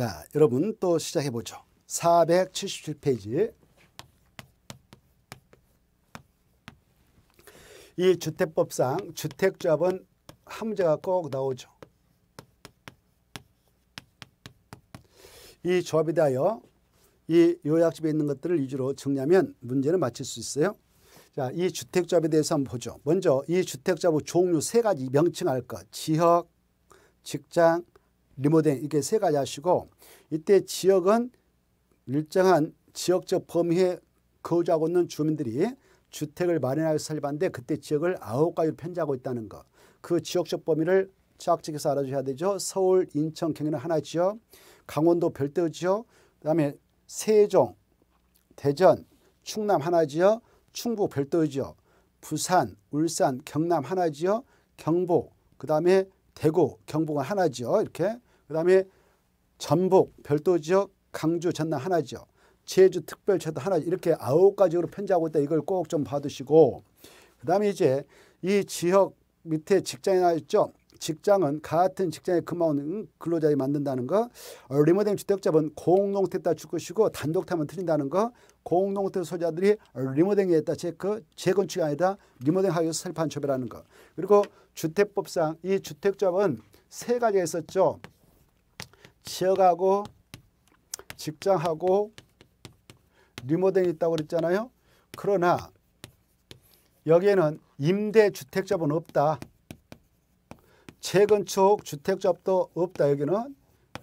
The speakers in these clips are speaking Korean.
자, 여러분 또 시작해 보죠. 477페이지. 이 주택법상 주택조합은 한 문제가 꼭 나오죠. 이 조합에 대하여 이 요약집에 있는 것들을 위주로 정리하면 문제는 맞힐 수 있어요. 자, 이 주택조합에 대해서 한번 보죠. 먼저 이 주택조합의 종류 세 가지 명칭할 것. 지역, 직장, 리모델 링 이렇게 세 가지 하시고 이때 지역은 일정한 지역적 범위에 거주하고 있는 주민들이 주택을 마련하여 설립한데 그때 지역을 아홉 가지로 편지하고 있다는 것. 그 지역적 범위를 지학측에서 알아주셔야 되죠. 서울, 인천, 경기는 하나 지역, 강원도 별도 지역, 그다음에 세종, 대전, 충남 하나 지역, 충북 별도 지역, 부산, 울산, 경남 하나 지역, 경북, 그다음에 대구, 경북은 하나 죠 이렇게 그다음에 전북 별도 지역, 강주, 전남 하나 죠 제주 특별채도 하나 이렇게 아홉 가지로 편지하고 있다 이걸 꼭 좀 봐두시고 그다음에 이제 이 지역 밑에 직장이나 있죠 직장은 같은 직장에 근무하는 근로자에 만든다는 거, 리모델링 주택자분공동택다 줄것이고 단독 타면 틀린다는 거, 공농택 소자들이 리모델링에다 체크, 그 재건축이 아니다 리모델링 하여 위해서 설판 초배라는 거. 그리고 주택법상 이주택자분세 가지가 있었죠. 지역하고 직장하고 리모델링 있다고 그랬잖아요. 그러나 여기에는 임대주택자분 없다. 재건축 주택조합도 없다 여기는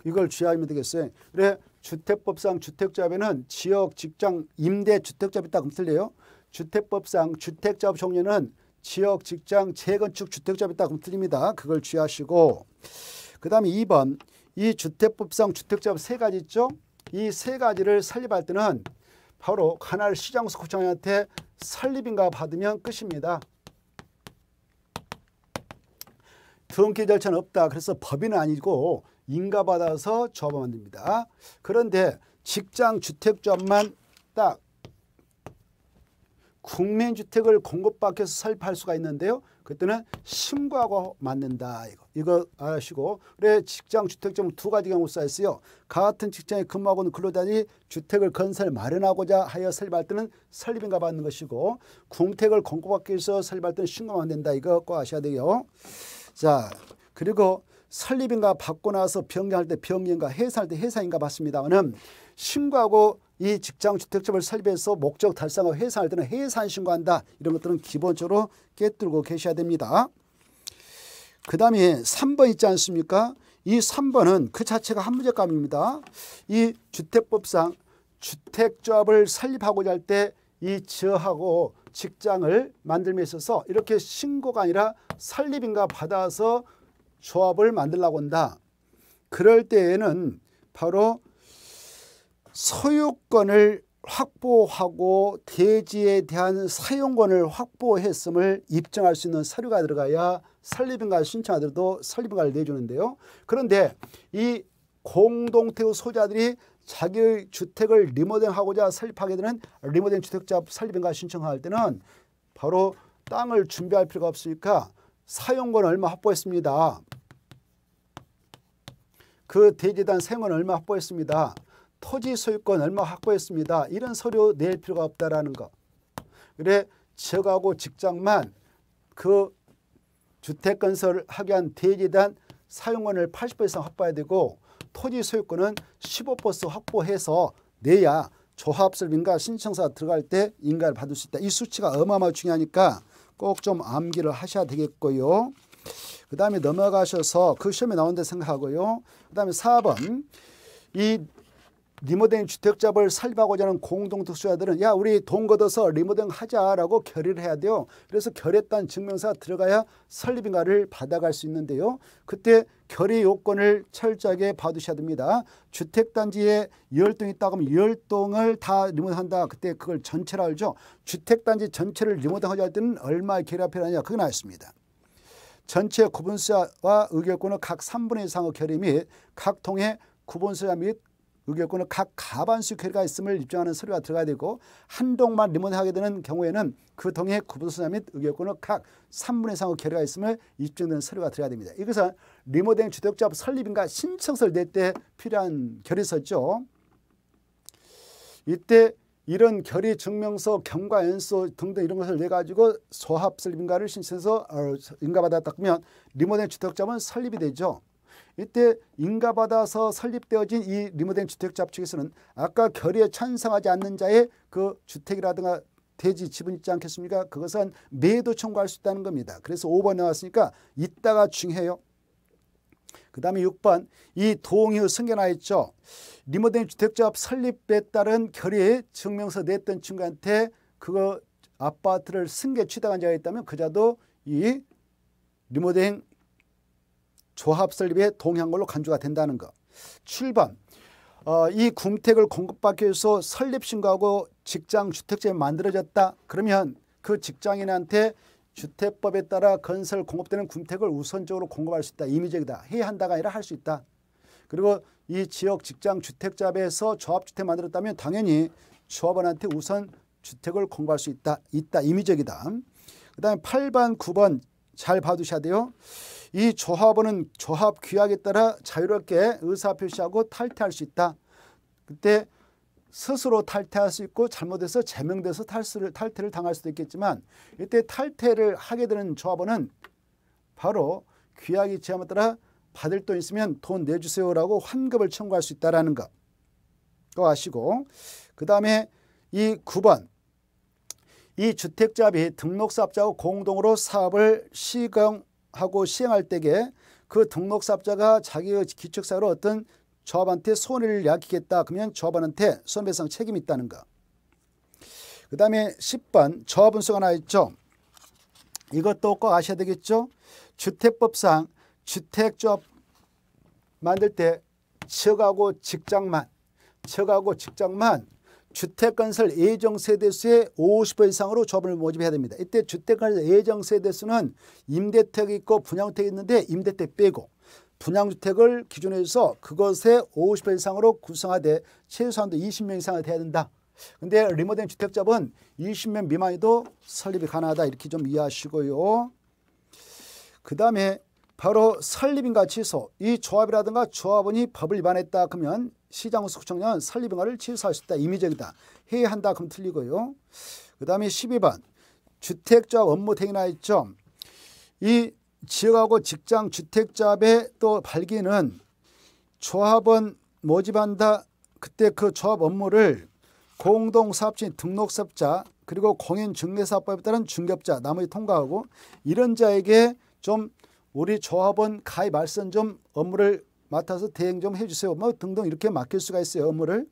이걸 주의하면 되겠어요. 그래 주택법상 주택조합에는 지역, 직장, 임대 주택조합이 딱 틀려요. 주택법상 주택조합 종류는 지역, 직장, 재건축 주택조합이 딱 틀립니다. 그걸 주의하시고 그 다음에 2번 이 주택법상 주택조합 세 가지 있죠. 이세 가지를 설립할 때는 바로 관할 시장구청장한테 설립인가 받으면 끝입니다. 드론길 절차는 없다. 그래서 법인 은 아니고 인가받아서 조합을 만듭니다. 그런데 직장 주택조합만 딱 국민주택을 공급받해서 설립할 수가 있는데요. 그때는 신고하고 만든다. 이거 이거 아시고 그래 직장 주택점 두 가지 경우 써있어요 같은 직장에 근무하고는 근로자니 주택을 건설 마련하고자 하여 설립할 때는 설립인가 받는 것이고 공택을 공급받기 위해서 설립할 때는 신고만 하 된다. 이거 꼭 아셔야 돼요. 자, 그리고 설립인가 받고 나서 병행할 때 병행인가 회사할 때 회사인가 받습니다만은 신고하고 이 직장 주택점을 설립해서 목적 달성하고 회사할 때는 회사인 신고한다. 이런 것들은 기본적으로 깨뜨리고 계셔야 됩니다. 그 다음에 3번 있지 않습니까? 이 3번은 그 자체가 한 문제감입니다. 이 주택법상 주택조합을 설립하고자 할 때 이 저하고 직장을 만들면 있어서 이렇게 신고가 아니라 설립인가 받아서 조합을 만들라고 한다. 그럴 때에는 바로 소유권을 확보하고 대지에 대한 사용권을 확보했음을 입증할 수 있는 서류가 들어가야 설립인가 신청하더라도 설립인가를 내주는데요. 그런데 이 공동태우 소자들이 자기 주택을 리모델링하고자 설립하게 되는 리모델링 주택자 설립인가 신청할 때는 바로 땅을 준비할 필요가 없으니까 사용권 얼마 확보했습니다. 그 대재단 생원 얼마 확보했습니다. 토지 소유권 얼마 확보했습니다. 이런 서류 낼 필요가 없다라는 거. 그래 지역하고 직장만 그 주택 건설을 하게 한 대재단 사용권을 80% 이상 확보해야 되고 토지 소유권은 15% 확보해서 내야 조합설빙가 신청사 들어갈 때 인가를 받을 수 있다. 이 수치가 어마어마 중요하니까 꼭좀 암기를 하셔야 되겠고요. 그 다음에 넘어가셔서 그 시험에 나온다 생각하고요. 그 다음에 4번 이 리모델링 주택자업을 설립하고자 하는 공동특수자들은 야 우리 돈 걷어서 리모델링 하자라고 결의를 해야 돼요. 그래서 결의했다는 증명서가 들어가야 설립인가를 받아갈 수 있는데요. 그때 결의 요건을 철저하게 봐두셔야 됩니다. 주택단지에 열동 이있다그러면 열동을다 리모델한다. 링 그때 그걸 전체라 알죠. 주택단지 전체를 리모델하자 링할 때는 얼마의 결의가 필요하냐 그건 알습니다. 전체 구분수와 의결권은 각 3분의 1 이상의 결의 및 각 통의 구분수자및 의결권은 각 가반수 회가 있음을 입증하는 서류가 들어가야 되고 한 동만 리모델하게 되는 경우에는 그 동의 구분수사및 의결권은 각 3분의 3의 결의가 있음을 입증하는 서류가 들어가야 됩니다. 이것은 리모델링 주택자 설립인가 신청서를 낼 때 필요한 결의서죠. 이때 이런 결의 증명서, 경과 연수 등등 이런 것을 내 가지고 소합 설립인가를 신청해서 어, 인가받았다 그러면 리모델링 주택자합 설립이 되죠. 이때 인가받아서 설립되어진 이 리모델링 주택자합 측에서는 아까 결의에 찬성하지 않는 자의 그 주택이라든가 대지 지분 있지 않겠습니까? 그것은 매도 청구할 수 있다는 겁니다. 그래서 5번 나왔으니까 이따가 중요해요. 그 다음에 6번 이 동의 승계나 있죠. 리모델링 주택자합 설립에 따른 결의에 증명서 냈던 친구한테 그거 아파트를 승계 취득한 자가 있다면 그자도 이 리모델링 조합 설립의 동향걸로 간주가 된다는 것. 7번 어, 이 궁택을 공급받기 위해서 설립 신고하고 직장 주택집이 만들어졌다. 그러면 그 직장인한테 주택법에 따라 건설 공급되는 궁택을 우선적으로 공급할 수 있다. 임의적이다. 해야 한다가 아니라 할 수 있다. 그리고 이 지역 직장 주택잡에서 조합주택 만들었다면 당연히 조합원한테 우선 주택을 공급할 수 있다. 있다. 임의적이다. 그 다음에 8번, 9번 잘 봐두셔야 돼요. 이 조합원은 조합 규약에 따라 자유롭게 의사표시하고 탈퇴할 수 있다. 그때 스스로 탈퇴할 수 있고 잘못해서 제명돼서 탈수를, 탈퇴를 당할 수도 있겠지만 이때 탈퇴를 하게 되는 조합원은 바로 규약이 제함에 따라 받을 돈 있으면 돈 내주세요라고 환급을 청구할 수있다는 거. 그거 아시고 그 다음에 이 9번 이 주택자 및 등록사업자와 공동으로 사업을 시경 하고 시행할 때에 그 등록사업자가 자기의 기축사로 어떤 조합한테 손해를 야기겠다 그러면 조합한테 손배상 책임이 있다는 거. 그 다음에 10번 조합운수 하나 있죠. 이것도 꼭 아셔야 되겠죠. 주택법상 주택조합 만들 때지하고 직장만 지하고 직장만 주택건설 예정세대수의 50% 이상으로 조합을 모집해야 됩니다. 이때 주택건설 예정세대수는 임대택 이 있고 분양택이 있는데 임대택 빼고 분양주택을 기준으로 해서 그것의 50% 이상으로 구성하되 최소한도 20명 이상이 돼야 된다. 근데 리모델링 주택자은 20명 미만이도 설립이 가능하다 이렇게 좀 이해하시고요. 그 다음에 바로 설립인가 취소 이 조합이라든가 조합원이 법을 위반했다 그러면 시장으로청년 설립행위를 취소할 수 있다. 임의적이다. 해야 한다. 그럼 틀리고요. 그 다음에 12번 주택자 업무 대행이나 있죠. 이 지역하고 직장 주택자의 또 발기는 조합원 모집한다. 그때 그 조합 업무를 공동사업체 등록사업자 그리고 공인중개사법에 따른 중개업자 나머지 통과하고 이런 자에게 좀 우리 조합원 가입 말선 좀 업무를 맡아서 대행 좀 해주세요. 뭐 등등 이렇게 맡길 수가 있어요. 업무를.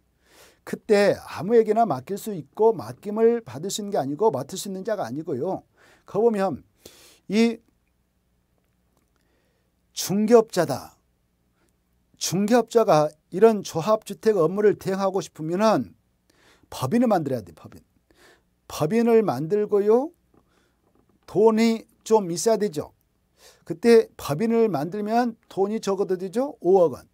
그때 아무에게나 맡길 수 있고 맡김을 받을 수 있는 게 아니고 맡을 수 있는 자가 아니고요. 거 보면 이 중개업자다. 중개업자가 이런 조합주택 업무를 대행하고 싶으면은 법인을 만들어야 돼, 법인. 법인을 만들고요. 돈이 좀 있어야 되죠. 그때 법인을 만들면 돈이 적어도 되죠? 5억 원.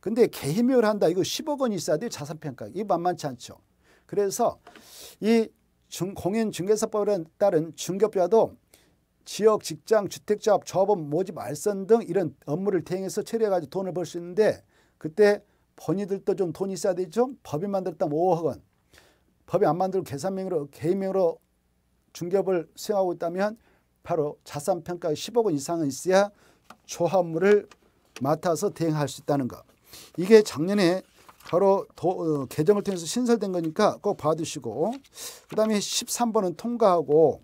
근데 개임을 한다. 이거 10억 원 있어야 돼. 자산평가. 이거 만만치 않죠. 그래서 이 중, 공인중개사법에 따른 중개업자도 지역, 직장, 주택자업, 조합원, 모집, 알선 등 이런 업무를 대행해서 처리해가지고 돈을 벌 수 있는데 그때 본인들도 좀 돈이 있어야 되죠. 법인 만들었다면 5억 원. 법이 안 만들고 계산명으로 개인명으로 중개업을 수행하고 있다면 바로 자산 평가가 10억 원 이상은 있어야 조합물을 맡아서 대행할 수 있다는 것. 이게 작년에 바로 도, 어, 개정을 통해서 신설된 거니까 꼭 봐두시고 그 다음에 13번은 통과하고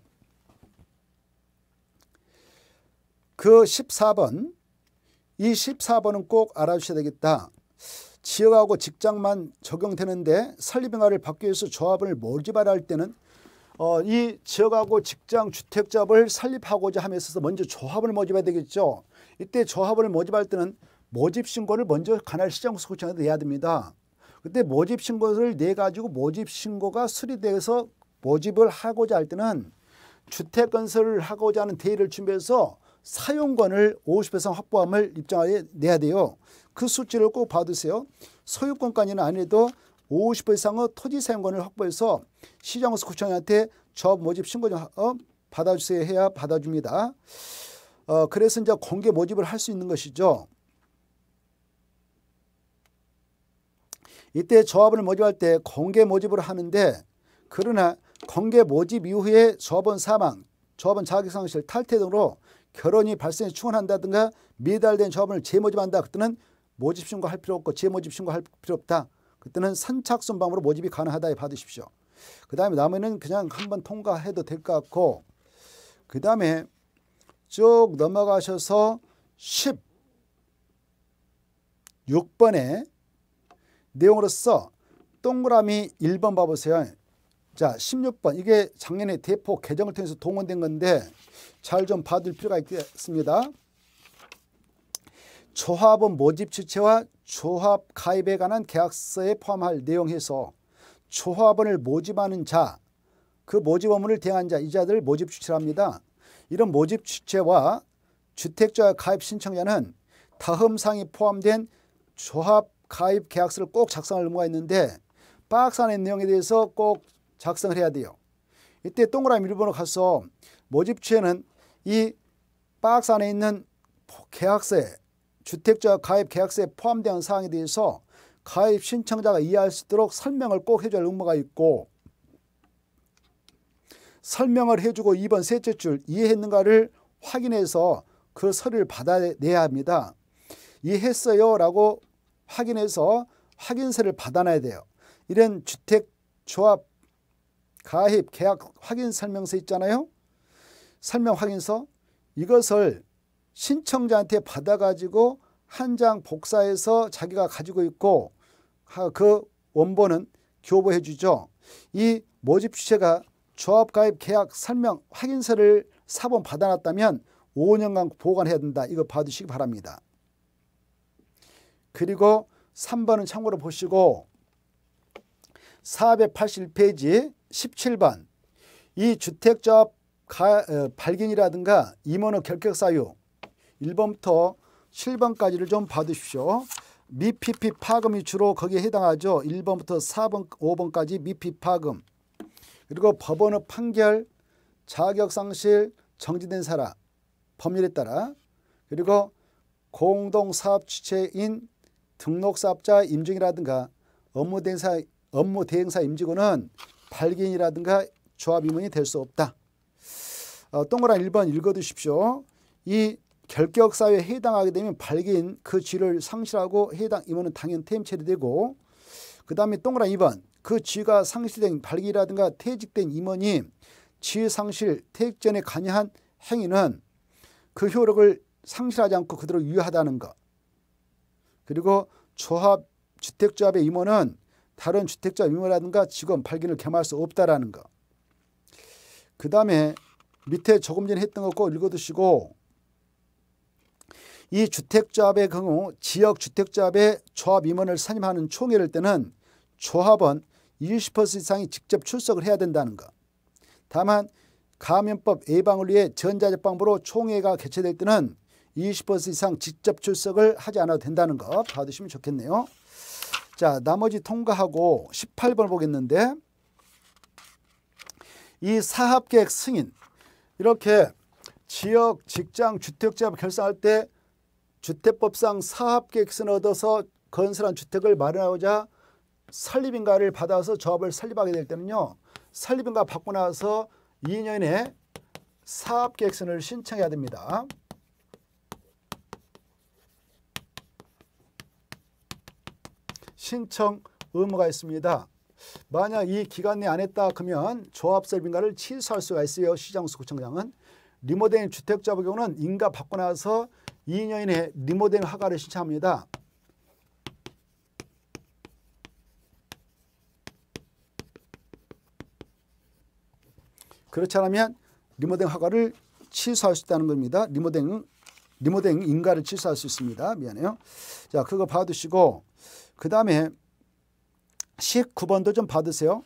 그 14번 이 14번은 꼭 알아주셔야 되겠다. 지역하고 직장만 적용되는데 설립행화를 받기 위해서 조합을 모집할 때는 어, 이 지역하고 직장, 주택자업을 설립하고자 함에 있어서 먼저 조합을 모집해야 되겠죠. 이때 조합을 모집할 때는 모집신고를 먼저 관할 시장구청 에 내야 됩니다. 그때 모집신고를 내가지고 모집신고가 수리돼서 모집을 하고자 할 때는 주택 건설을 하고자 하는 대의를 준비해서 사용권을 50% 확보함을 입장하여 내야 돼요. 그 수치를 꼭 봐두세요. 소유권까지는 아니어도 50% 이상의 토지 사용권을 확보해서 시장호수구청한테 조합 모집 신고 좀 어? 받아주세요 해야 받아줍니다. 어, 그래서 이제 공개 모집을 할 수 있는 것이죠. 이때 조합을 모집할 때 공개 모집을 하는데 그러나 공개 모집 이후에 조합원 사망, 조합원 자격상실, 탈퇴 등으로 결혼이 발생해 충원한다든가 미달된 조합원을 재모집한다. 그때는 모집신고할 필요 없고 재모집신고할 필요 없다. 그때는 선착순 방으로 모집이 가능하다에 받으십시오. 그 다음에 남에는 그냥 한번 통과해도 될 것 같고 그 다음에 쭉 넘어가셔서 16번에 내용으로서 동그라미 1번 봐보세요. 자 16번 이게 작년에 대포 개정을 통해서 동원된 건데 잘 좀 봐둘 필요가 있겠습니다. 조합원 모집 주체와 조합 가입에 관한 계약서에 포함할 내용에서 조합원을 모집하는 자, 그 모집 업무를 대한 자, 이 자들을 모집 주체랍니다. 이런 모집 주체와 주택조합 가입 신청자는 다음 상이 포함된 조합 가입 계약서를 꼭 작성할 의무가 있는데 박스 안의 내용에 대해서 꼭 작성을 해야 돼요. 이때 동그라미 1번으로 가서 모집 주체는 이 박스 안에 있는 계약서에 주택자 가입 계약서에 포함된 사항에 대해서 가입 신청자가 이해할 수 있도록 설명을 꼭 해줄 의무가 있고 설명을 해주고 2번 셋째 줄 이해했는가를 확인해서 그 서류를 받아내야 합니다. 이해했어요 라고 확인해서 확인서를 받아놔야 돼요. 이런 주택조합 가입 계약 확인 설명서 있잖아요. 설명 확인서 이것을 신청자한테 받아가지고 한 장 복사해서 자기가 가지고 있고 그 원본은 교부해 주죠. 이 모집 주체가 조합가입 계약 설명 확인서를 사본 받아놨다면 5년간 보관해야 된다. 이거 봐두시기 바랍니다. 그리고 3번은 참고로 보시고 481페이지 17번 이 주택조합 어, 발견이라든가 임원의 결격 사유 1번부터 7번까지를 좀받으십시오 미피피 파금이 주로 거기에 해당하죠. 1번부터 4번, 5번까지 미피 파금. 그리고 법원의 판결, 자격상실, 정지된 사람, 법률에 따라 그리고 공동사업 주체인 등록사업자 임직이라든가 업무대행사, 업무대행사 임직원은 발기이라든가 조합임원이 될 수 없다. 어, 동그란 1번 읽어두십시오. 이 결격사유에 해당하게 되면 발기인 그 쥐를 상실하고 해당 임원은 당연 히 퇴임 처리되고 그 다음에 동그란 2번 그 쥐가 상실된 발기라든가 퇴직된 임원이 쥐 상실 퇴직 전에 관여한 행위는 그 효력을 상실하지 않고 그대로 유효하다는 것 그리고 조합 주택조합의 임원은 다른 주택자 임원이라든가 직원 발기를 겸할 수 없다라는 것 그 다음에 밑에 조금 전에 했던 것 꼭 읽어두시고 이 주택조합의 경우 지역 주택조합의 조합 임원을 선임하는 총회를 때는 조합원 20% 이상이 직접 출석을 해야 된다는 것. 다만 감염법 예방을 위해 전자제방으로 총회가 개최될 때는 20% 이상 직접 출석을 하지 않아도 된다는 것 봐두시면 좋겠네요. 자 나머지 통과하고 18번 보겠는데 이 사업계획 승인 이렇게 지역 직장 주택자업 결성할 때 주택법상 사업계획서를 얻어서 건설한 주택을 마련하고자 설립인가를 받아서 조합을 설립하게 될 때는요. 설립인가 받고 나서 2년에 사업계획서를 신청해야 됩니다. 신청 의무가 있습니다. 만약 이 기간 내안 했다 그러면 조합설립인가를 취소할 수가 있어요. 시장수구청장은. 리모델링 주택자합의 경우는 인가 받고 나서 2년 인내 리모델링 허가를 신청합니다. 그렇지 않으면 리모델링 허가를 취소할 수 있다는 겁니다. 리모델링 리모델링 인가를 취소할 수 있습니다. 미안해요. 자, 그거 봐두시고 그 다음에 19번도 좀 받으세요.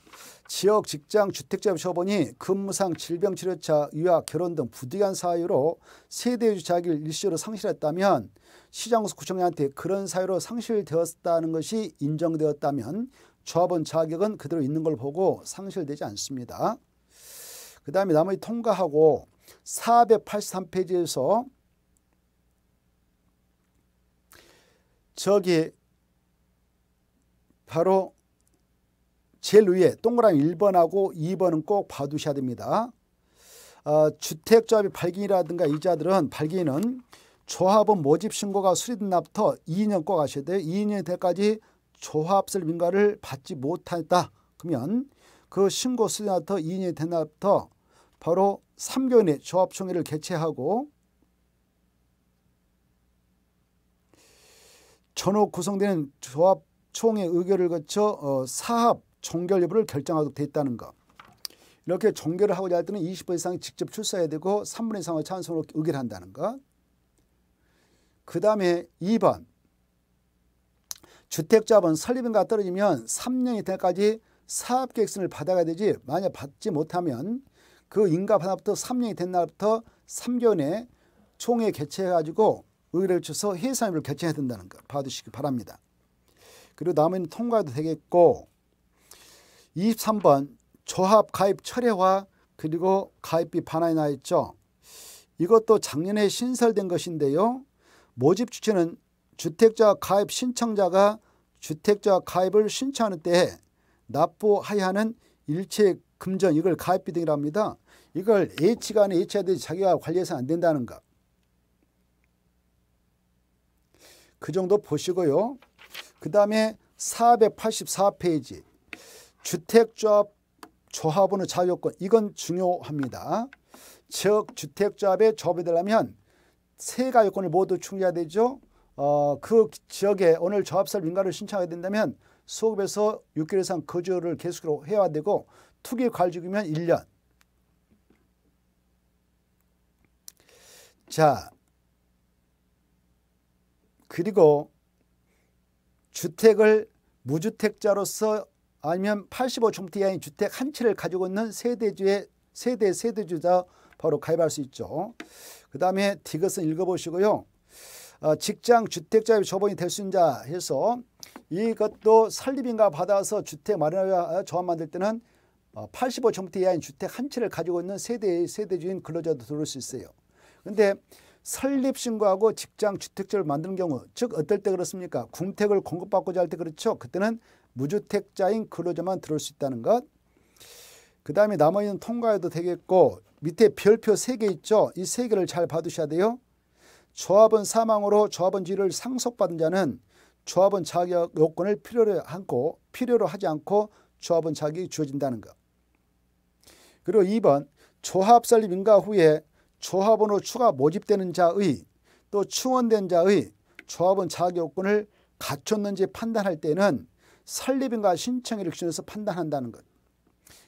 지역, 직장, 주택자의 처분이 근무상 질병, 치료차, 유학, 결혼 등 부득이한 사유로 세대주 자기를 일시로 상실했다면 시장수 구청장한테 그런 사유로 상실되었다는 것이 인정되었다면 조합원 자격은 그대로 있는 걸 보고 상실되지 않습니다. 그 다음에 나머지 통과하고 483페이지에서 저기 바로 제일 위에 동그라미 1번하고 2번은 꼭 봐두셔야 됩니다. 어, 주택조합의 발기인이라든가 이자들은 발기인은 조합은 모집 신고가 수리된 날부터 2년 꼭 하셔야 돼요. 2년이 될까지 조합설 민가를 받지 못했다. 그러면 그 신고 수리된 날부터 2년이 된 날부터 바로 3개월 내 조합총회를 개최하고 전후 구성되는 조합총회 의결을 거쳐 어, 사합 종결 여부를 결정하도록 돼 있다는 것. 이렇게 종결을 하고자 할 때는 20% 이상 이 직접 출사해야 되고 3분의 3을 찬성으로 의결한다는 것. 그 다음에 2번 주택자본 설립인가 떨어지면 3년 이내까지 사업계획서를 받아야 되지 만약 받지 못하면 그 인가 하나부터 3년이 된 날부터 3개월 내에 총회 개최해가지고 의뢰를 쳐서 해산율을 결정해야 된다는 거받으시기 바랍니다. 그리고 남은 통과도 되겠고 23번 조합 가입 철회와 그리고 가입비 반환이 나 있죠. 이것도 작년에 신설된 것인데요. 모집 주체는 주택자 가입 신청자가 주택자 가입을 신청하는 때에 납부하야 하는 일체 금전 이걸 가입비 등이랍니다. 이걸 H가 아닌 H가 되지 자기가 관리해서안 된다는 것. 그 정도 보시고요. 그 다음에 484페이지 주택조합 조합원의 자격권 이건 중요합니다. 즉 주택조합에 조합이 되려면 세 가요건을 모두 충족해야 되죠. 어, 그 지역에 오늘 조합설 민가를 신청하게 된다면 수업에서 6개월 이상 거주를 계속으로 해야 되고 투기 관직이면 1년. 자, 그리고 주택을 무주택자로서 아니면 85중부 이하인 주택 한 채를 가지고 있는 세대주의 세대 세대주자 바로 가입할 수 있죠. 그 다음에 디귿은 읽어보시고요. 어, 직장 주택자의 조번이 될 수 있냐 해서 이것도 설립인가 받아서 주택 마련하여 조합 만들 때는 85정부터 어, 이하인 주택 한 채를 가지고 있는 세대의 세대주인 근로자도 들어올 수 있어요. 근데 설립 신고하고 직장 주택자를 만드는 경우 즉 어떨 때 그렇습니까? 궁택을 공급받고자 할 때 그렇죠. 그때는 무주택자인 근로자만 들어올 수 있다는 것. 그 다음에 나머지는 통과해도 되겠고 밑에 별표 3개 있죠. 이3개를잘 봐두셔야 돼요. 조합원 사망으로 조합원 지위를 상속받은 자는 조합원 자격 요건을 필요로, 않고, 필요로 하지 않고 조합원 자격이 주어진다는 것. 그리고 2번 조합 설립 인가 후에 조합원으로 추가 모집되는 자의 또 충원된 자의 조합원 자격 요건을 갖췄는지 판단할 때는 설립인가 신청일을 기준에서 판단한다는 것.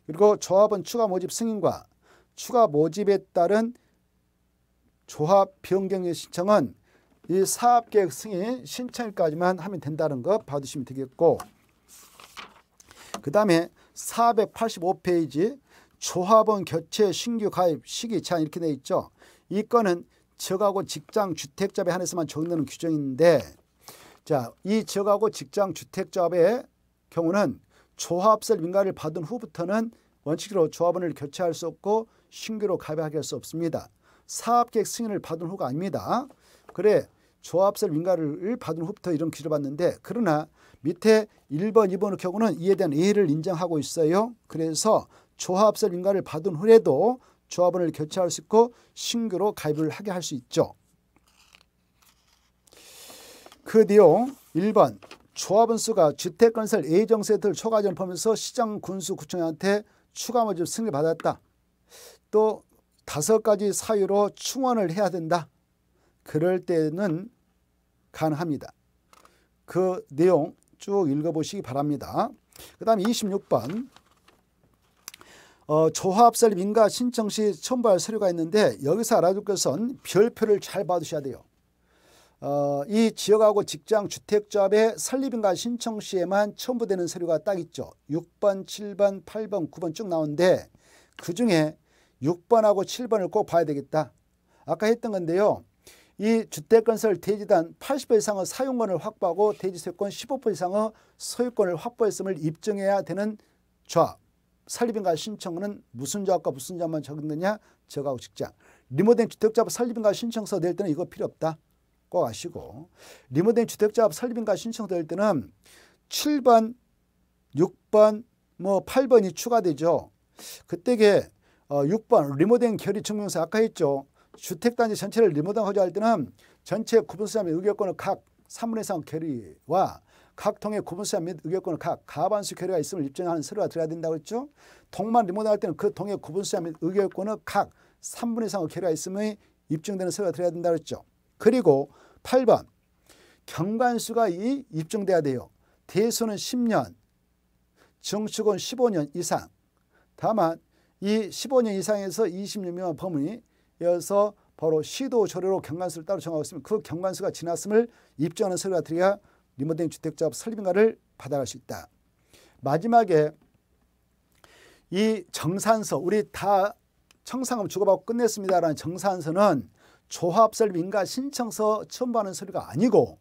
그리고 조합은 추가 모집 승인과 추가 모집에 따른 조합 변경의 신청은 이 사업계획 승인 신청일까지만 하면 된다는 것받으시면 되겠고 그 다음에 485페이지 조합원 교체 신규 가입 시기 제한 이렇게 돼 있죠. 이 건은 지역하고 직장 주택자에 한해서만 적용되는 규정인데 자, 이 지역하고 직장 주택 조합의 경우는 조합설 민가를 받은 후부터는 원칙으로 조합원을 교체할 수 없고 신규로 가입하게 할 수 없습니다. 사업계획 승인을 받은 후가 아닙니다. 그래 조합설 민가를 받은 후부터 이런 기를 받는데 그러나 밑에 1번, 2번의 경우는 이에 대한 이의를 인정하고 있어요. 그래서 조합설 민가를 받은 후에도 조합원을 교체할 수 있고 신규로 가입을 하게 할 수 있죠. 그 내용 1번 조합원수가 주택건설 예정세트를 초과 점포면서 시장 군수 구청한테 추가 모집 승인을 받았다. 또 다섯 가지 사유로 충원을 해야 된다. 그럴 때는 가능합니다. 그 내용 쭉 읽어보시기 바랍니다. 그 다음 26번 어, 조합설 민가 신청 시 첨부할 서류가 있는데 여기서 알아둘 것은 별표를 잘받으셔야 돼요. 어, 이 지역하고 직장, 주택조합의 설립인가 신청 시에만 첨부되는 서류가 딱 있죠. 6번, 7번, 8번, 9번 쭉 나오는데 그중에 6번하고 7번을 꼭 봐야 되겠다. 아까 했던 건데요. 이 주택건설 대지단 80% 이상의 사용권을 확보하고 대지세권 15% 이상의 소유권을 확보했음을 입증해야 되는 조합. 설립인가 신청은 무슨 조합과 무슨 조합만 적었느냐? 저하고 직장. 리모델 링 주택조합 설립인가 신청서 낼 때는 이거 필요 없다. 꼭 아시고 리모델링 주택자업 설립인가 신청될 때는 7번, 6번, 뭐 8번이 추가되죠. 그때게 어, 6번 리모델링 결의 증명서 아까 했죠. 주택단지 전체를 리모델링하자 할 때는 전체 구분수자 및 의결권을 각 3분의 3 결의와 각 통의 구분수자 및 의결권을 각 가반수 결의가 있음을 입증하는 서류가 들어야 된다고 했죠. 동만 리모델링할 때는 그 통의 구분수자 및 의결권을 각 3분의 3 결의가 있음을 입증되는 서류가 들어야 된다고 했죠. 그리고 8번 경관수가 이 입증돼야 돼요. 대수는 10년, 정축은 15년 이상. 다만 이 15년 이상에서 20년 미만 범위 이서 바로 시도 조례로 경관수를 따로 정하고 있으면 그 경관수가 지났음을 입증하는 서류가 들어야 리모델주택자 설립인가를 받아갈 수 있다. 마지막에 이 정산서 우리 다 청산금 주고받고 끝냈습니다라는 정산서는 조합설 민가 신청서 첨부하는 서류가 아니고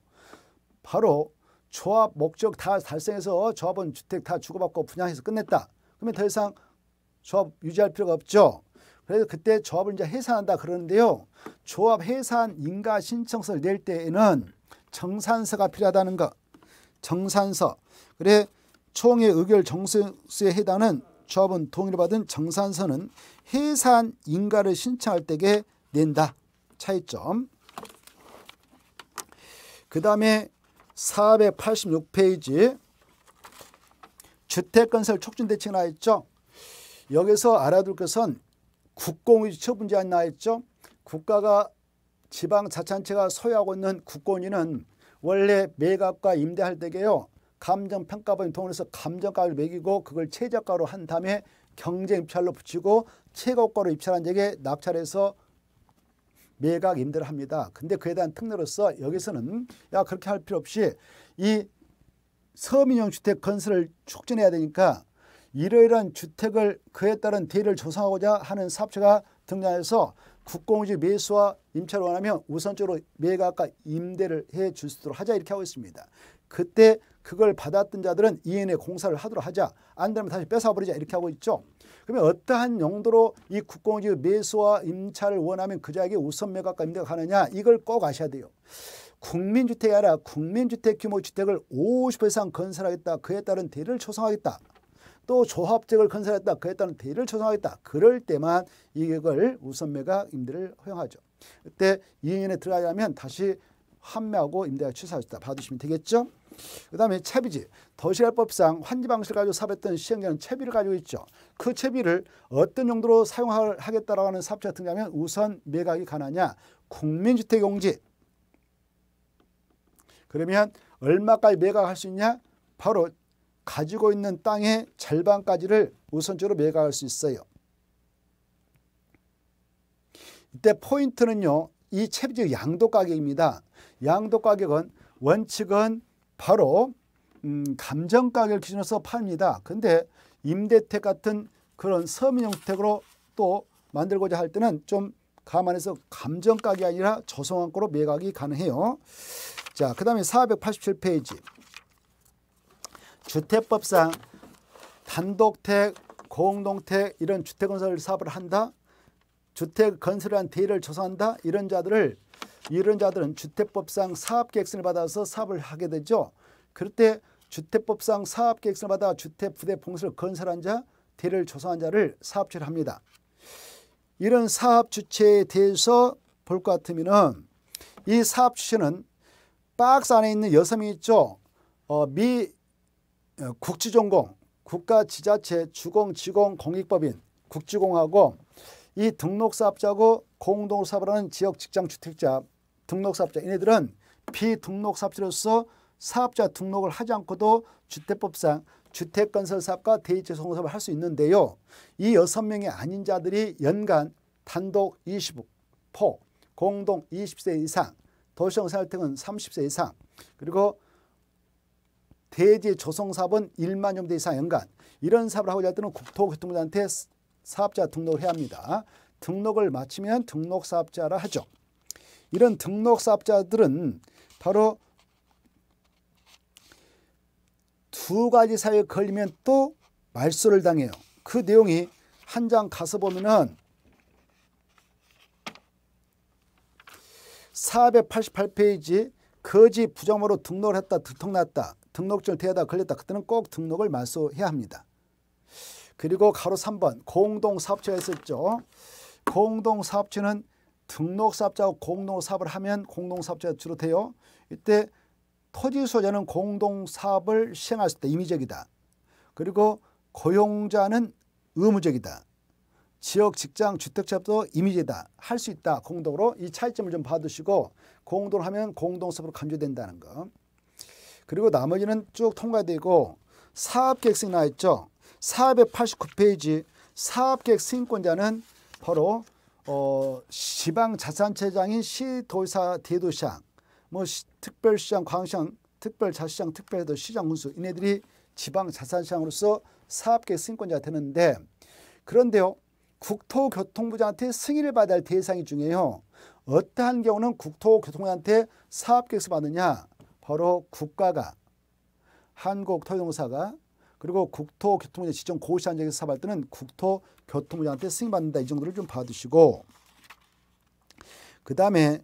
바로 조합 목적 다 달성해서 조합원 주택 다 주고받고 분양해서 끝냈다. 그러면 더 이상 조합 유지할 필요가 없죠. 그래서 그때 조합을 이제 해산한다 그러는데요. 조합 해산 인가 신청서를 낼 때에는 정산서가 필요하다는 것. 정산서. 그래 총회 의결 정수에 해당하는 조합은 동의를 받은 정산서는 해산 인가를 신청할 때에 낸다. 차이점 그 다음에 486페이지 주택건설 촉진대책 나와있죠. 여기서 알아둘 것은 국공의 처분제 안 나와있죠. 국가가 지방자치체가 소유하고 있는 국권위는 원래 매각과 임대할 때게요. 감정평가법을 통해서 감정가를 매기고 그걸 최저가로 한 다음에 경쟁 입찰로 붙이고 최고가로 입찰한 적에 낙찰해서 매각 임대를 합니다. 근데 그에 대한 특례로서 여기서는 야 그렇게 할 필요 없이 이 서민용 주택 건설을 촉진해야 되니까 이러이러한 주택을 그에 따른 대를 리 조성하고자 하는 사업체가 등장해서 국공유지 매수와 임차를 원하면 우선적으로 매각과 임대를 해줄수 있도록 하자 이렇게 하고 있습니다. 그때 그걸 받았던 자들은 이인의 e 공사를 하도록 하자 안 되면 다시 뺏어버리자 이렇게 하고 있죠. 그러면 어떠한 용도로 이 국공유 매수와 임차를 원하면 그자에게 우선 매각과 임대가 가느냐 이걸 꼭 아셔야 돼요. 국민주택이 아니라 국민주택 규모 주택을 50% 이상 건설하겠다. 그에 따른 대를 초성하겠다. 또 조합책을 건설했다. 그에 따른 대를 초성하겠다. 그럴 때만 이걸 우선 매각 임대를 허용하죠. 그때 2년에 들어가려면 다시 판매하고 임대가 취소하셨다. 봐주시면 되겠죠? 그다음에 채비지. 도시알법상 환지 방식을 가지고 사업했던 시행자는 채비를 가지고 있죠. 그 채비를 어떤 용도로 사용하겠다라고 하는 사업체 같은 경우는 우선 매각이 가능하냐? 국민주택 용지. 그러면 얼마까지 매각할 수 있냐? 바로 가지고 있는 땅의 절반까지를 우선적으로 매각할 수 있어요. 이때 포인트는요. 이 채비지 양도 가격입니다. 양도 가격은 원칙은 바로 음, 감정 가격을 기준으로서 팝니다. 근데 임대택 같은 그런 서민 형택으로 또 만들고자 할 때는 좀 감안해서 감정 가격이 아니라 저성한가로 매각이 가능해요. 자, 그다음에 487페이지. 주택법상 단독택, 공동택 이런 주택 건설 사업을 한다. 주택 건설한 대의를 조사한다. 이런 자들을 이런 자들은 주택법상 사업계획서를 받아서 사업을 하게 되죠. 그럴 때 주택법상 사업계획서를 받아 주택 부대 봉쇄를 건설한 자, 대를 조성한 자를 사업주를 합니다. 이런 사업 주체에 대해서 볼 것같으면이 사업 주체는 박스 안에 있는 여섯 명 있죠. 어, 미 어, 국지전공, 국가 지자체 주공 지공 공익법인 국지공하고 이 등록 사업자고 공동으로 사업을 하는 지역 직장 주택자 등록사업자 얘네들은 비등록사업자로서 사업자 등록을 하지 않고도 주택법상 주택건설사업과 대지재송사업을할 수 있는데요. 이 여섯 명이 아닌 자들이 연간 단독 20포, 공동 20세 이상, 도시형 생활택은 30세 이상, 그리고 대지 조성사업은 1만 정도 이상 연간 이런 사업을 하고자 할 때는 국토교통부한테 사업자 등록을 해야 합니다. 등록을 마치면 등록사업자라 하죠. 이런 등록사업자들은 바로 두 가지 사유에 걸리면 또 말소를 당해요. 그 내용이 한 장 가서 보면은 488페이지 거지 부정으로 등록을 했다 들통났다 등록증을 대다 걸렸다 그때는 꼭 등록을 말소해야 합니다. 그리고 가로 3번 공동사업체가 있었죠. 공동사업체는 등록사업자와 공동사업을 하면 공동사업자가 주로 돼요. 이때 토지 소자는 공동사업을 시행했을 때 임의적이다. 그리고 고용자는 의무적이다. 지역, 직장, 주택자도 임의제다. 할 수 있다. 공동으로 이 차이점을 좀 봐두시고 공동을 하면 공동사업으로 간주된다는 거. 그리고 나머지는 쭉 통과되고 사업계획 승 나와 있죠. 489페이지 사업계획 승인권자는 바로 어, 지방 자산체장인 시도사, 대도시장, 뭐 시, 특별시장, 광시장, 특별자시장, 특별도 시장 군수 이네들이 지방 자산시장으로서 사업계 승권자가 되는데 그런데요 국토교통부장한테 승인을 받아야 할 대상이 중요해요. 어떠한 경우는 국토교통부한테 사업계획서 받느냐? 바로 국가가 한국토용사가 그리고 국토교통부장 지정 고시 안정에서 사업할 때는 국토교통부장한테 승인받는다. 이 정도를 좀 봐두시고 그 다음에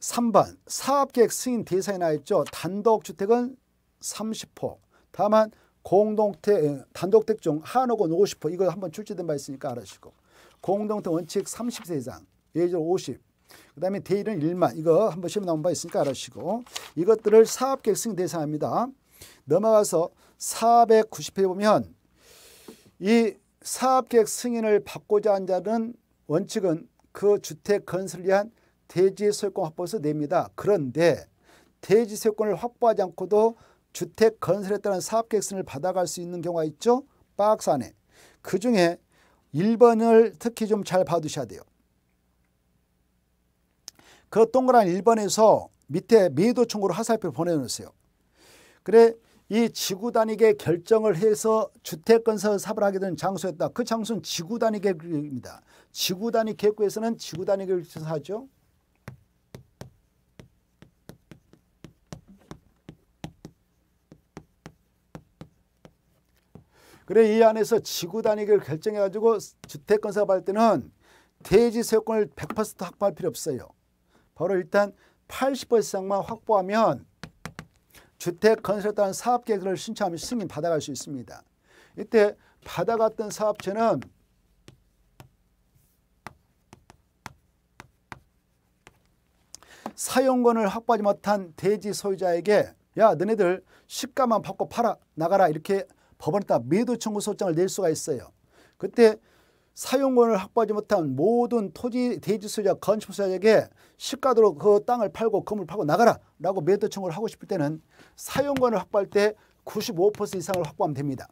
3번 사업계획 승인 대상에 나 있죠. 단독주택은 30호. 다만 공동택 단독택 중 한옥은 50호. 이거 한번 출제된 바 있으니까 알아시고 공동택 원칙 30세 이상 예를 50. 그 다음에 대일은 1만 이거 한번 시험 나온 바 있으니까 알아시고 이것들을 사업계획 승인 대상합니다. 넘어가서 4 9 0회이 보면 이 사업계획 승인을 받고자 한 자는 원칙은 그 주택 건설을 위한 대지 소유권 확보에서 냅니다. 그런데 대지 소유권을 확보하지 않고도 주택 건설에 따른 사업계획 승인을 받아갈 수 있는 경우가 있죠. 박스 안에. 그중에 1번을 특히 좀 잘 봐두셔야 돼요. 그 동그란 1번에서 밑에 매도 청구로 화살표 보내놓으세요. 그래 이 지구 단위계 결정을 해서 주택 건설 사업을 하게 된 장소였다. 그 장소는 지구 단위 계획입니다. 지구 단위 계획구에서는 지구 단위 계획을 하죠. 그래 이 안에서 지구 단위 계획을 결정해 가지고 주택 건설 사업할 때는 대지 세권을 100% 확보할 필요 없어요. 바로 일단 80% 이상만 확보하면 주택 건설단 사업계획을 신청하면 승인 받아갈 수 있습니다. 이때 받아갔던 사업체는 사용권을 확보하지 못한 대지 소유자에게 야 너네들 시가만 받고 팔아 나가라 이렇게 법원에 따 매도청구 소장을 낼 수가 있어요. 그때 사용권을 확보하지 못한 모든 토지 대지소자건축사에게 시가도로 그 땅을 팔고 건물 팔고 나가라라고 매도 청구를 하고 싶을 때는 사용권을 확보할 때 95% 이상을 확보하면 됩니다.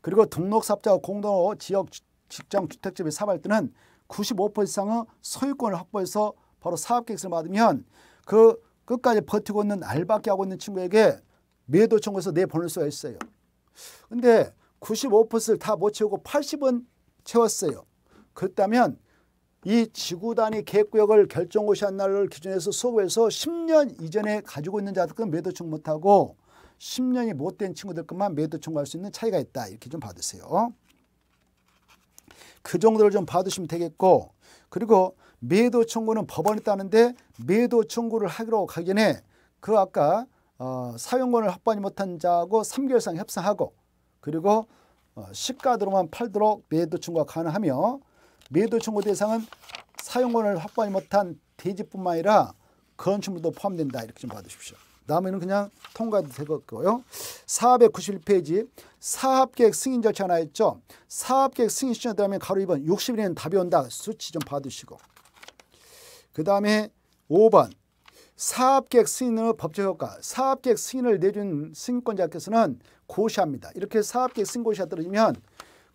그리고 등록사업자와 공동 으로 지역 직장 주택집을 사업할 때는 95% 이상의 소유권을 확보해서 바로 사업계획서를 받으면 그 끝까지 버티고 있는 알바끼 하고 있는 친구에게 매도 청구해서 내보낼 수가 있어요. 근데 95%를 다 못 채우고 80은 채웠어요. 그렇다면 이 지구 단위 계획구역을 결정 오시안 날을 기준해서 소구에서 10년 이전에 가지고 있는 자들은 매도청 못하고 10년이 못된 친구들만 매도청 갈수 있는 차이가 있다. 이렇게 좀 받으세요. 그 정도를 좀 받으시면 되겠고 그리고 매도 청구는 법원에 따는데 매도 청구를 하기로 가기 에그 아까 어, 사용권을 확보하지 못한 자하고 3개월 이상 협상하고 그리고 어, 시가드로만 팔도록 매도 청구가 가능하며 매도 청구 대상은 사용권을 확보하지 못한 대지뿐만 아니라 건축물도 포함된다 이렇게 좀봐주십시오 나머지는 그냥 통과도 되겠고요. 491페이지 사업계획 승인 절차 하나 있죠. 사업계획 승인 신청에 따면 가로 2번 60일에는 답이 온다. 수치 좀 봐두시고 그 다음에 5번 사업계획 승인의 법적 효과 사업계획 승인을 내준 승인권자께서는 고시합니다. 이렇게 사업계 승고시가 떨어지면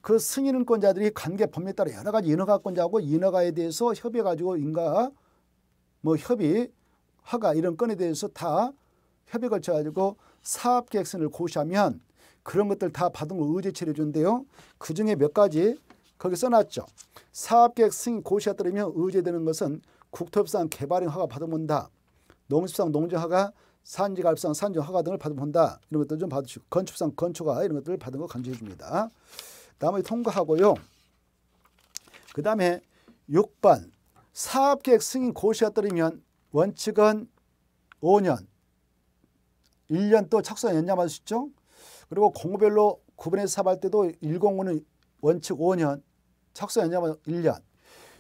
그 승인권자들이 관계 법률에 따라 여러 가지 인허가권자하고 인허가에 대해서 협의해가지고 인가 뭐 협의 허가 이런 건에 대해서 다 협의 걸쳐가지고 사업계획선을 고시하면 그런 것들 다 받은 걸 의제 처리해 준대요. 그 중에 몇 가지 거기 써놨죠. 사업계획 승인 고시가 떨어지면 의제되는 것은 국토협상 개발인 허가 받아본다. 농수상 농지허가 산지갈상, 비 산지화가 등을 받본다 아 이런 것들 좀 받으시고 건축상, 건초가 이런 것들을 받은 거 간주해 줍니다. 나머지 통과하고요. 그 다음에 6번 사업계획 승인 고시가 떨어면 원칙은 5년, 1년 또 착수한 연장할 수 있죠. 그리고 공고별로 구분해서 사업할 때도 109는 원칙 5년, 착수 연장은 1년.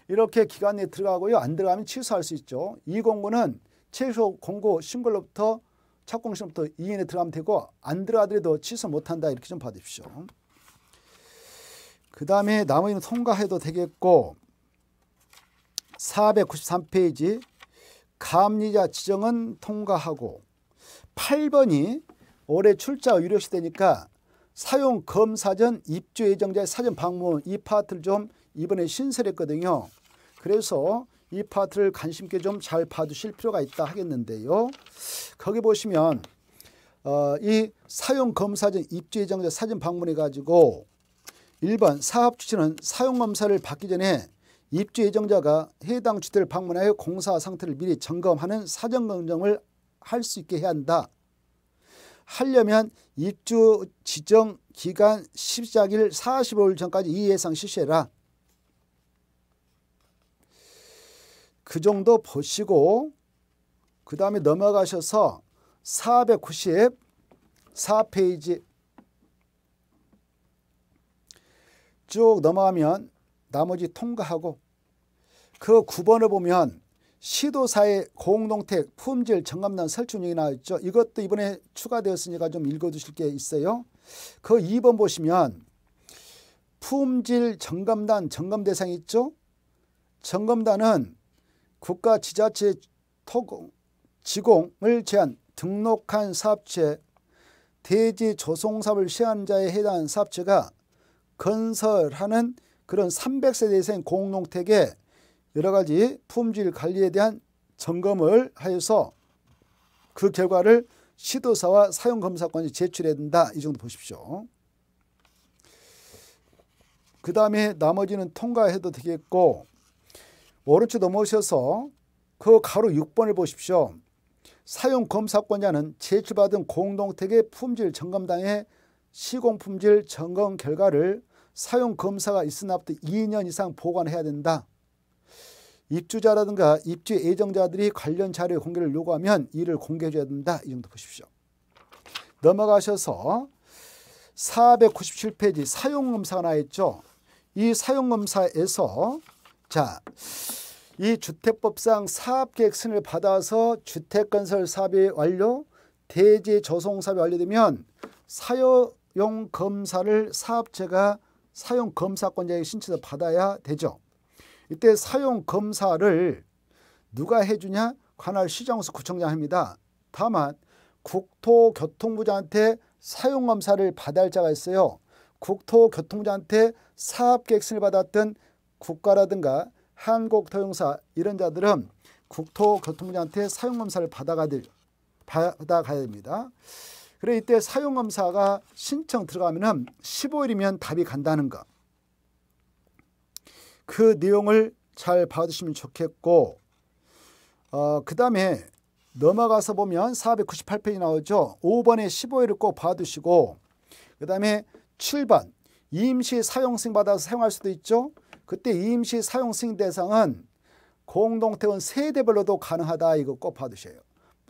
이렇게 기간 내에 들어가고요. 안 들어가면 취소할 수 있죠. 209는 최소 공고 신고로부터 착공시로부터 2인에 들어가면 되고 안 들어가더라도 취소 못한다 이렇게 좀 받으십시오. 그 다음에 나머지는 통과해도 되겠고 493페이지 감리자 지정은 통과하고 8번이 올해 출자 유료시되니까 사용 검사전 입주 예정자의 사전 방문 이 파트를 좀 이번에 신설했거든요. 그래서 이 파트를 관심있게 좀 잘 봐주실 필요가 있다 하겠는데요. 거기 보시면 어, 이 사용검사전 입주예정자 사전 방문해가지고 1번 사업추진은 사용검사를 받기 전에 입주예정자가 해당 주택을 방문하여 공사 상태를 미리 점검하는 사전검정을 할 수 있게 해야 한다. 하려면 입주 지정 기간 시작일 45일 전까지 이 예상 실시해라. 그 정도 보시고 그 다음에 넘어가셔서 494페이지 쭉 넘어가면 나머지 통과하고 그 9번을 보면 시도사의 공동택 품질 정감단 설치운영이 나와있죠 이것도 이번에 추가되었으니까 좀 읽어두실 게 있어요. 그 2번 보시면 품질 점검단 점검 대상 있죠? 점검단은 국가 지자체 토공, 지공을 제한 등록한 사업체 대지 조성사업을 시행한 자에 해당한 사업체가 건설하는 그런 300세대 이공농택에 여러 가지 품질 관리에 대한 점검을 하여서 그 결과를 시도사와 사용검사권이 제출해야 된다. 이 정도 보십시오. 그 다음에 나머지는 통과해도 되겠고 오른쪽 넘어오셔서 그 가로 6번을 보십시오. 사용 검사권자는 제출받은 공동택의 품질 점검당해 시공품질 점검 결과를 사용 검사가 있은 앞부 2년 이상 보관해야 된다. 입주자라든가 입주 예정자들이 관련 자료 공개를 요구하면 이를 공개해줘야 된다. 이 정도 보십시오. 넘어가셔서 497페이지 사용검사가 나있죠. 이 사용검사에서 자, 이 주택법상 사업계획순을 받아서 주택건설 사업이 완료, 대지 조성 사업이 완료되면 사용 검사를 사업체가 사용 검사권자에게 신청해서 받아야 되죠. 이때 사용 검사를 누가 해주냐? 관할 시장에서 구청장 합니다. 다만 국토교통부장한테 사용검사를 받을 자가 있어요. 국토교통부장한테 사업계획순을 받았던 국가라든가 한국 토용사 이런 자들은 국토교통부한테 사용검사를 받아가야, 됩니다. 그래 이때 사용검사가 신청 들어가면 15일이면 답이 간다는 거. 그 내용을 잘 봐주시면 좋겠고 어, 그 다음에 넘어가서 보면 498페이지 나오죠. 5번에 15일을 꼭 봐두시고 그 다음에 7번 임시 사용승 받아서 사용할 수도 있죠. 그때 임시 사용 승인 대상은 공동태원 세대별로도 가능하다 이거 꼭받으셔요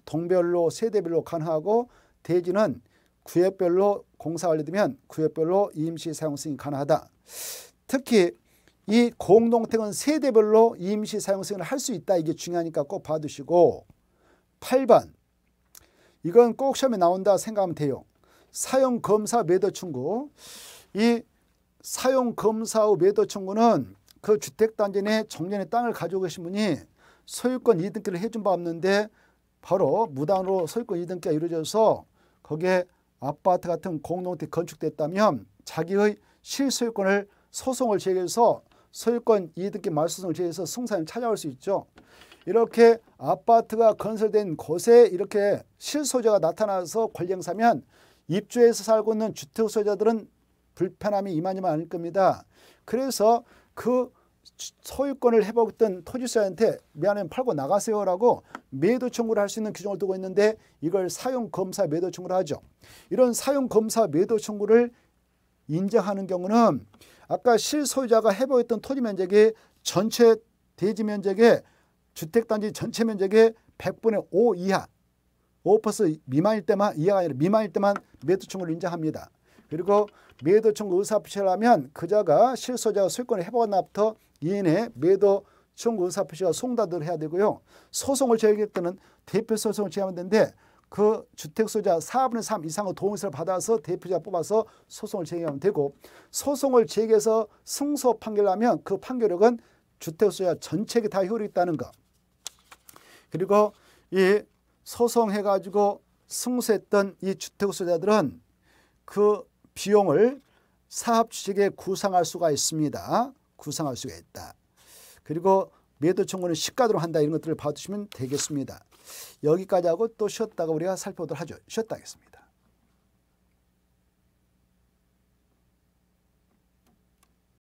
동별로 세대별로 가능하고 대지는 구역별로 공사 완료되면 구역별로 임시 사용 승인 가능하다. 특히 이 공동택은 세대별로 임시 사용 승인을 할 수 있다. 이게 중요하니까 꼭 봐두시고 8번 이건 꼭 시험에 나온다 생각하면 돼요. 사용 검사 매도 청구 이 사용검사후 매도 청구는 그 주택단지 내 정전에 땅을 가지고 계신 분이 소유권 이등기를 해준 바 없는데 바로 무단으로 소유권 이등기가 이루어져서 거기에 아파트 같은 공동택 건축됐다면 자기의 실소유권을 소송을 제기해서 소유권 이등기 말소송을 제기해서 승산을 찾아올 수 있죠. 이렇게 아파트가 건설된 곳에 이렇게 실소유자가 나타나서 권리행사면 입주해서 살고 있는 주택 소유자들은 불편함이 이만이만 아닐 겁니다. 그래서 그 소유권을 해먹던 토지사한테 미안해 팔고 나가세요라고 매도 청구를 할 수 있는 규정을 두고 있는데 이걸 사용검사 매도 청구를 하죠. 이런 사용검사 매도 청구를 인정하는 경우는 아까 실소유자가 해보였던 토지 면적이 전체 대지 면적의 주택단지 전체 면적의 100분의 5 이하 5% 미만일 때만 이하가 아니라 미만일 때만 매도 청구를 인정합니다. 그리고 매도 청구 의사표시를하면 그자가 실소자가 소유권을 회복한날부터 이내의 매도 청구 의사표시와 송달을 해야 되고요. 소송을 제기할 때는 대표 소송을 제기하면 되는데 그 주택소유자 4분의 3 이상의 동의서를 받아서 대표자 뽑아서 소송을 제기하면 되고 소송을 제기해서 승소 판결하면 그 판결력은 주택소유자 전체에 다 효력이 있다는 것. 그리고 이 소송해가지고 승소했던 이 주택소유자들은 그 비용을 사업 주식에 구상할 수가 있습니다. 구상할 수가 있다. 그리고 매도청구는 시가도로 한다 이런 것들을 봐두시면 되겠습니다. 여기까지 하고 또 쉬었다가 우리가 살펴보도록 하죠. 쉬었다 하겠습니다.